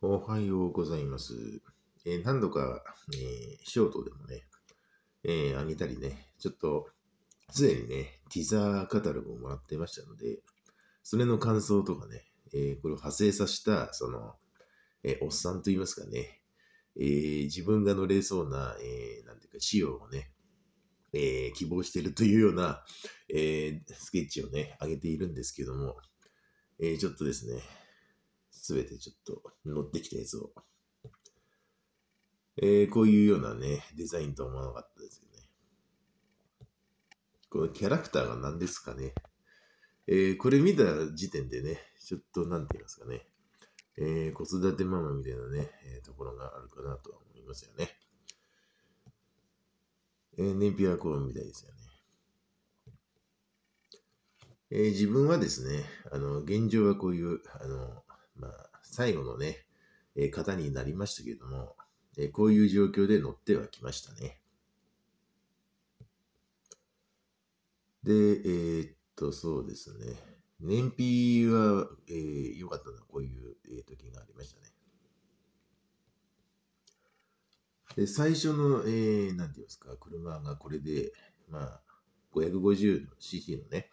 おはようございます。えー、何度か、えー、ショートでもね、えー、あげたりね、ちょっと、すでにね、ティザーカタログをもらってましたので、それの感想とかね、えー、これを派生させた、その、えー、おっさんといいますかね、えー、自分が乗れそうな、えー、なんていうか、仕様をね、えー、希望しているというような、えー、スケッチをね、あげているんですけども、えー、ちょっとですね、すべてちょっと乗ってきたやつを。えー、こういうようなね、デザインと思わなかったですよね。このキャラクターが何ですかね。えー、これ見た時点でね、ちょっと何て言いますかね、えー、子育てママみたいなね、えー、ところがあるかなとは思いますよね。えー、燃費はこうみたいですよね。えー、自分はですね、あの、現状はこういう、あの、まあ、最後のね、えー、方になりましたけれども、えー、こういう状況で乗ってはきましたね。で、えー、っと、そうですね。燃費は良、えー、かったな、こういう、えー、時がありましたね。で、最初の、えー、なんていうんですか、車がこれで、まあ、550cc のね、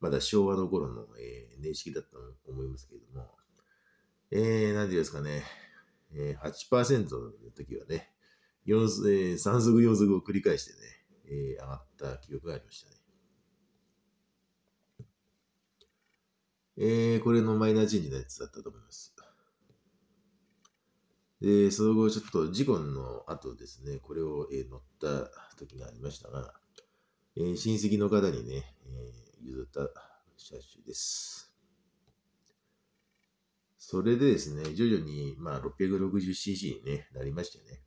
まだ昭和の頃の、えー、年式だったと思いますけれども、えー、なんていうんですかね、えー、8%の時はね、えー、3足4足を繰り返してね、えー、上がった記憶がありましたね。えー、これのマイナーチェンジのやつだったと思います。で、その後、ちょっと事故の後ですね、これを、えー、乗った時がありましたが、えー、親戚の方にね、えー、譲った車種です。それでですね、徐々に、まあ、660cc に、ね、なりましてね。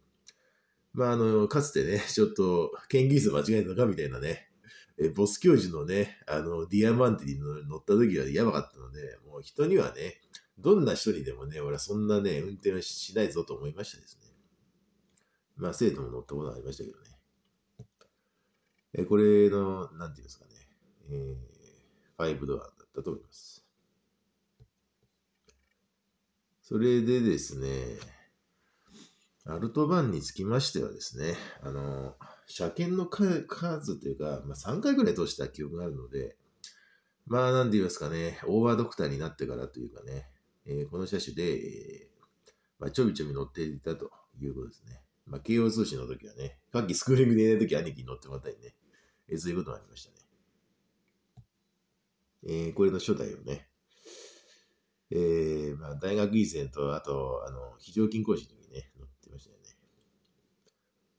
まあ、あの、かつてね、ちょっと、研究数間違えたのかみたいなね、えボス教授のね、あの、ディアマンティに乗った時はやばかったので、もう人にはね、どんな人にでもね、俺はそんなね、運転はしないぞと思いましたですね。まあ、生徒も乗ったことがありましたけどね。えこれの、なんていうんですかね、えー、5ドアだったと思います。それでですね、アルトバンにつきましてはですね、あの、車検の数というか、まあ、3回ぐらい通した記憶があるので、まあ、なんて言いますかね、オーバードクターになってからというかね、えー、この車種で、えー、まあ、ちょびちょび乗っていたということですね。まあ、KO 通信の時はね、さっきスクーリングでいない時兄貴に乗ってもらったりね、えー、そういうこともありましたね。えー、これの初代をね、えー、まあ、大学以前と、あと、あの、非常勤講師の時にね、乗ってましたよね。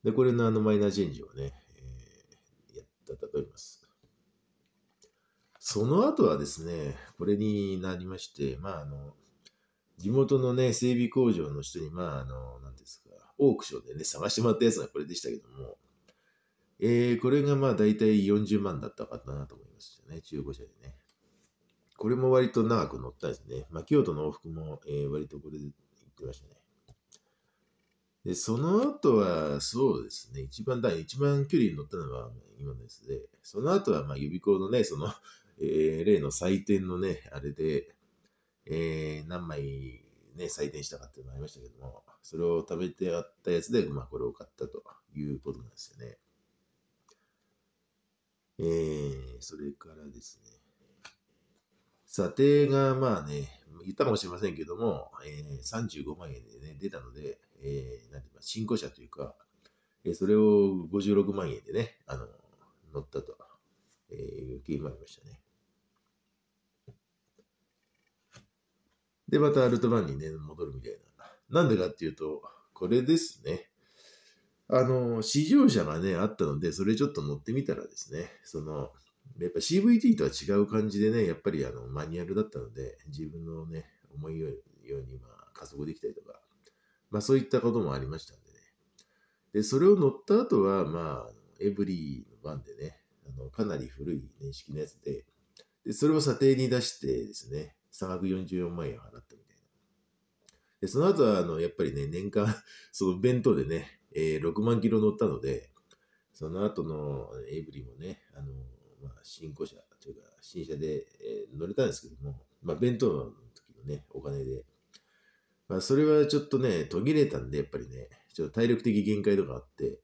で、これのあの、マイナーチェンジをね、えー、やったと思います。その後はですね、これになりまして、まあ、あの、地元のね、整備工場の人に、まあ、あの、なんですか、オークションでね、探してもらったやつがこれでしたけども、えー、これがまあ、大体40万だったかなと思いますよね、中古車でね。これも割と長く乗ったですね。まあ、京都の往復も、えー、割とこれで行ってましたね。で、その後は、そうですね、一番だ、一番距離に乗ったのは今のす。つで、その後は、まあ、予備校のね、その、えー、例の採点のね、あれで、えー、何枚ね、採点したかっていうのがありましたけども、それを食べてあったやつで、まあ、これを買ったということなんですよね。えー、それからですね、査定がまあね、言ったかもしれませんけども、えー、35万円でね、出たので、えー、なんていうか、新興者というか、えー、それを56万円でね、あの、乗ったと、えー、いう経緯もありましたね。で、またアルトンにね、戻るみたいな。なんでかっていうと、これですね。あの、試乗車がね、あったので、それちょっと乗ってみたらですね、その、やっぱ CVT とは違う感じでね、やっぱりあのマニュアルだったので、自分のね、思いようにまあ加速できたりとか、まあそういったこともありましたんでね。で、それを乗った後は、まあ、エブリーの番でね、あのかなり古い年式のやつで、で、それを査定に出してですね、差額44万円払ったみたいな。で、その後は、あの、やっぱりね、年間 その弁当でね、えー、6万キロ乗ったので、その後のエブリもね、あの、まあ、新古車というか、新車で、えー、乗れたんですけども、まあ、弁当の時のね、お金で、まあ、それはちょっとね、途切れたんで、やっぱりね、ちょっと体力的限界とかあって、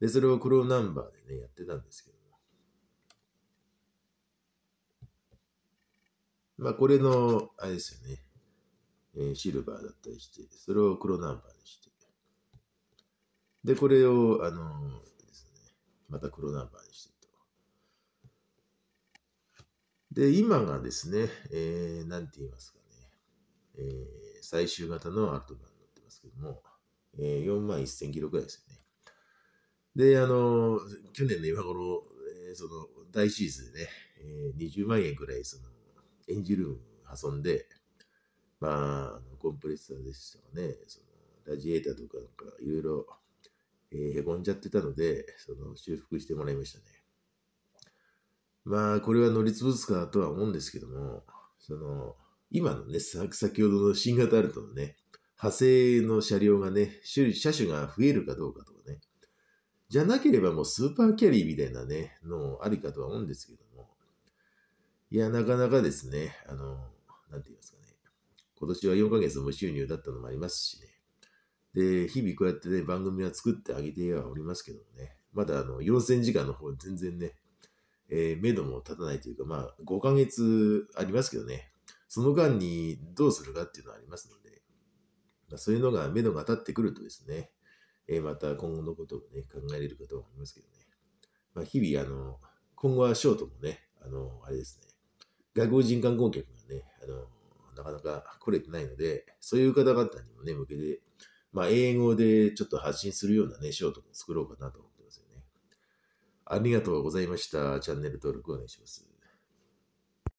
で、それを黒ナンバーでね、やってたんですけども。まあ、これの、あれですよね、えー、シルバーだったりして、それを黒ナンバーにして、で、これを、あのー、ですね、また黒ナンバーにして、で、今がですね、えー、なんて言いますかね、えー、最終型のアルトバンになってますけども、えー、4万1000キロくらいですよね。で、あの、去年の今頃、えー、その、大シーズンでね、えー、20万円くらい、その、エンジンルーム破損で、まあ、コンプレッサーですとかね、その、ラジエーターとかなんか、いろいろ、えー、へこんじゃってたので、その、修復してもらいましたね。まあ、これは乗り潰すかとは思うんですけども、その、今のね、先ほどの新型アルトのね、派生の車両がね、車種が増えるかどうかとかね、じゃなければもうスーパーキャリーみたいなね、のありかとは思うんですけども、いや、なかなかですね、あの、なんて言いますかね、今年は4ヶ月無収入だったのもありますしね、で、日々こうやってね、番組は作ってあげてはおりますけどもね、まだあの、4000時間の方全然ね、えー、目処も立たないというか、まあ、5ヶ月ありますけどね、その間にどうするかっていうのはありますので、まあ、そういうのが、目処が立ってくるとですね、えー、また今後のことをね、考えれるかと思いますけどね。まあ、日々、あの、今後はショートもね、あの、あれですね、外国人観光客がね、あの、なかなか来れてないので、そういう方々にもね、向けて、まあ、英語でちょっと発信するようなね、ショートも作ろうかなとありがとうございました。チャンネル登録お願いします。